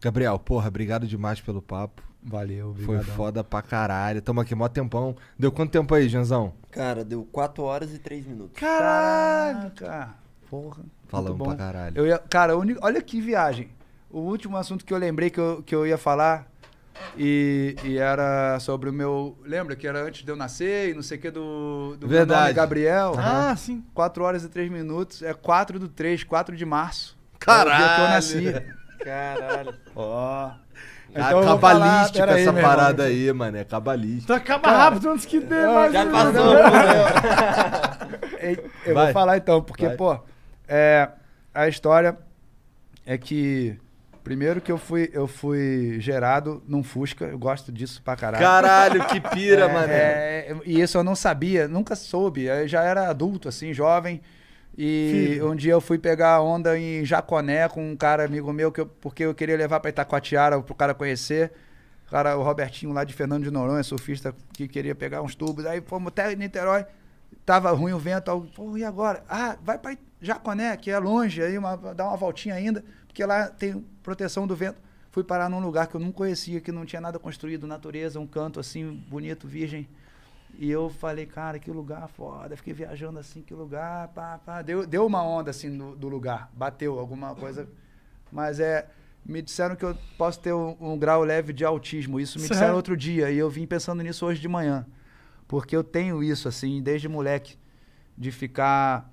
Gabriel, porra, obrigado demais pelo papo. Valeu, obrigado. Foi foda pra caralho. Tamo aqui mó tempão. Deu quanto tempo aí, Janzão? Cara, deu 4 horas e 3 minutos. Caralho, cara. Porra. Falamos pra caralho. Eu ia, cara, unico, olha que viagem. O último assunto que eu lembrei que eu, que eu ia falar e, e era sobre o meu. Lembra que era antes de eu nascer e não sei o que do, do Verdade. Nome, Gabriel? Ah, sim. 4 horas e 3 minutos. É 4 do 3, 4 de março. Caralho! É o dia que eu nasci. Caralho. Ó. Então é cabalística falar, essa aí, parada aí, mano. É cabalística. Então acaba Cara, rápido antes que dê mais. Já passou, né? Eu, eu vou falar então, porque, Vai. pô, é, a história é que. Primeiro que eu fui, eu fui gerado num Fusca, eu gosto disso pra caralho. Caralho, que pira, é, mano. É, e isso eu não sabia, nunca soube. Eu já era adulto, assim, jovem. E Filho. um dia eu fui pegar a onda em Jaconé com um cara amigo meu, que eu, porque eu queria levar para Itacoatiara pro cara conhecer. O cara, o Robertinho lá de Fernando de Noronha, surfista, que queria pegar uns tubos. Aí fomos até Niterói, tava ruim o vento. Eu, Pô, e agora? Ah, vai para Jaconé, que é longe, aí uma, dá uma voltinha ainda, porque lá tem proteção do vento. Fui parar num lugar que eu não conhecia, que não tinha nada construído, natureza, um canto assim, bonito, virgem. E eu falei, cara, que lugar foda. Fiquei viajando assim, que lugar, pá, pá. Deu, deu uma onda assim do, do lugar, bateu alguma coisa. Mas é. Me disseram que eu posso ter um, um grau leve de autismo. Isso me Sério? disseram outro dia. E eu vim pensando nisso hoje de manhã. Porque eu tenho isso, assim, desde moleque, de ficar.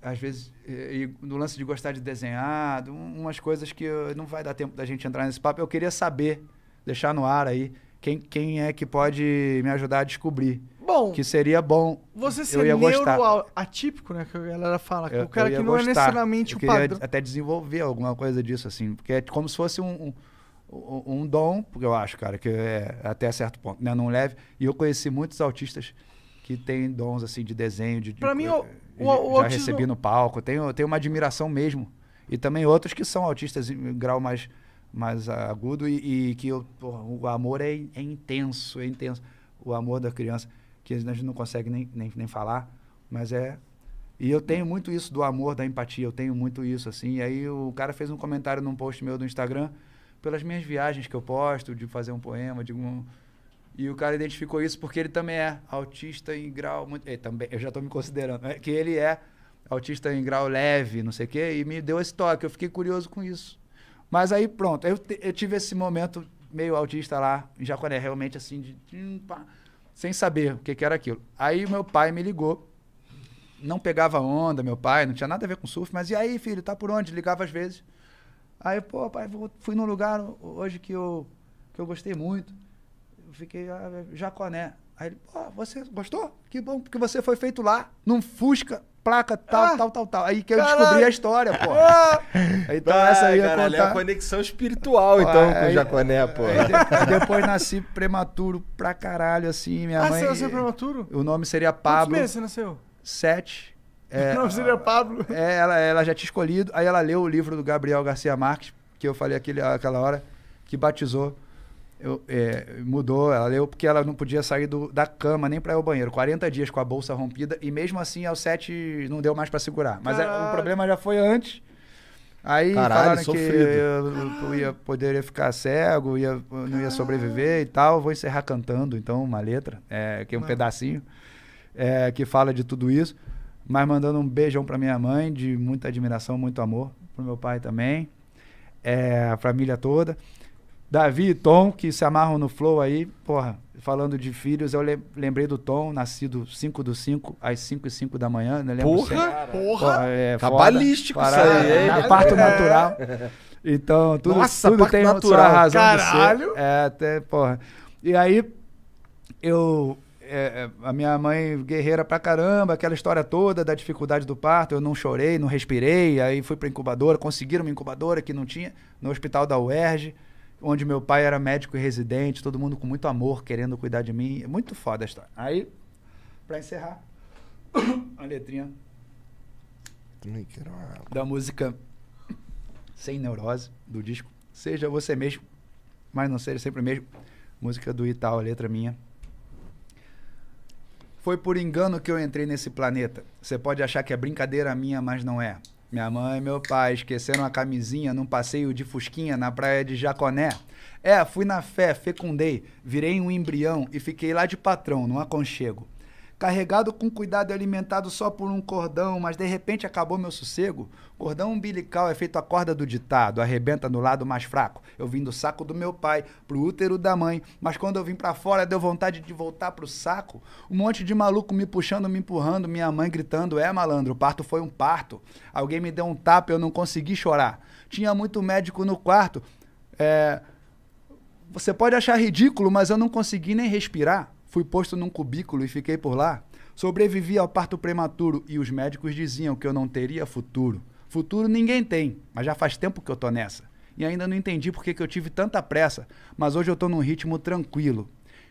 Às vezes, e, no lance de gostar de desenhar, De umas coisas que eu, não vai dar tempo da gente entrar nesse papo. Eu queria saber, deixar no ar aí, quem, quem é que pode me ajudar a descobrir. Bom, que seria bom. Você ser atípico né? Que a galera fala. eu, o cara que não é gostar. é necessariamente eu o padrão. até desenvolver alguma coisa disso, assim. Porque é como se fosse um, um, um dom, porque eu acho, cara, que é até certo ponto, né? Não leve. E eu conheci muitos autistas que têm dons, assim, de desenho. De, pra de, mim, eu, o, já o autismo... recebi no palco. Tenho, tenho uma admiração mesmo. E também outros que são autistas em grau mais mais agudo e, e que eu, porra, o amor é, é, intenso, é intenso. O amor da criança, que a gente não consegue nem, nem, nem falar, mas é. E eu tenho muito isso do amor, da empatia, eu tenho muito isso, assim. E aí o cara fez um comentário num post meu do Instagram, pelas minhas viagens que eu posto, de fazer um poema, de um. E o cara identificou isso porque ele também é autista em grau. Muito, eh, também, eu já estou me considerando, né? que ele é autista em grau leve, não sei o quê, e me deu esse toque. Eu fiquei curioso com isso. Mas aí pronto, eu, eu tive esse momento meio autista lá em Jacaré, realmente assim, de, hum, pá, sem saber o que, que era aquilo. Aí meu pai me ligou, não pegava onda, meu pai, não tinha nada a ver com surf, mas e aí, filho, tá por onde? Ligava às vezes. Aí, pô, pai, fui num lugar hoje que eu, que eu gostei muito fiquei ah, Jaconé. Aí ele, pô, você gostou? Que bom, porque você foi feito lá, num Fusca, placa tal, ah, tal, tal, tal. Aí que eu caralho. descobri a história, pô. Ah. então ah, essa aí caralho, contar... é a conexão espiritual, então, é, com o Jaconé, pô. Aí, depois nasci prematuro pra caralho, assim, minha ah, mãe... Ah, você nasceu prematuro? O nome seria Pablo. Quantos meses você nasceu? Sete. É, não, seria Pablo. É, ela, ela já tinha escolhido. Aí ela leu o livro do Gabriel Garcia Marques, que eu falei aquele, aquela hora, que batizou eu, é, mudou, ela leu porque ela não podia sair do, da cama nem para ir ao banheiro. 40 dias com a bolsa rompida e mesmo assim aos 7 não deu mais para segurar. Mas é, o problema já foi antes. Aí Caralho, falaram sofrido. que eu, eu, ia poderia ficar cego, ia, não ia sobreviver e tal. Vou encerrar cantando então uma letra, é, que é um pedacinho é, que fala de tudo isso. Mas mandando um beijão para minha mãe, de muita admiração, muito amor, para meu pai também, é, a família toda. Davi e Tom, que se amarram no flow aí, porra, falando de filhos, eu lembrei do Tom, nascido 5 do 5, às 5 e 5 da manhã, né? Lembro porra, porra! porra é, Cabalístico foda, isso aí, hein? É, é, parto natural. Então, tudo, Nossa, tudo tem natural. sua razão Caralho. de ser. É, até, porra. E aí, eu... É, é, a minha mãe guerreira pra caramba, aquela história toda da dificuldade do parto, eu não chorei, não respirei, aí fui pra incubadora, conseguiram uma incubadora que não tinha, no hospital da UERJ, onde meu pai era médico residente, todo mundo com muito amor, querendo cuidar de mim. É muito foda a história. Aí, pra encerrar, a letrinha da música Sem Neurose, do disco Seja Você Mesmo, mas não seja sempre mesmo. Música do Itaú, letra minha. Foi por engano que eu entrei nesse planeta. Você pode achar que é brincadeira minha, mas não é. Minha mãe e meu pai esqueceram a camisinha num passeio de fusquinha na praia de Jaconé. É, fui na fé, fecundei, virei um embrião e fiquei lá de patrão, num aconchego carregado com cuidado e alimentado só por um cordão, mas de repente acabou meu sossego? Cordão umbilical é feito a corda do ditado, arrebenta no lado mais fraco. Eu vim do saco do meu pai, pro útero da mãe, mas quando eu vim para fora deu vontade de voltar pro saco. Um monte de maluco me puxando, me empurrando, minha mãe gritando: "É, malandro, o parto foi um parto". Alguém me deu um tapa, eu não consegui chorar. Tinha muito médico no quarto. É... você pode achar ridículo, mas eu não consegui nem respirar fui posto num cubículo e fiquei por lá. Sobrevivi ao parto prematuro e os médicos diziam que eu não teria futuro. Futuro ninguém tem, mas já faz tempo que eu tô nessa. E ainda não entendi por que, eu tive tanta pressa, mas hoje eu tô num ritmo tranquilo.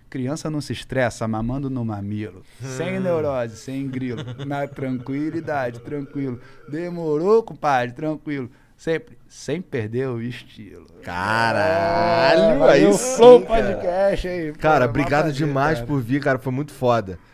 Criança não se estressa mamando no mamilo. Sem hum. neurose, sem grilo. Na tranquilidade, tranquilo. Demorou, compadre, tranquilo. Sempre, sem perder o estilo. Caralho, é, aí sim, flow podcast aí. Cara, é obrigado demais cara. por vir, cara. Foi muito foda.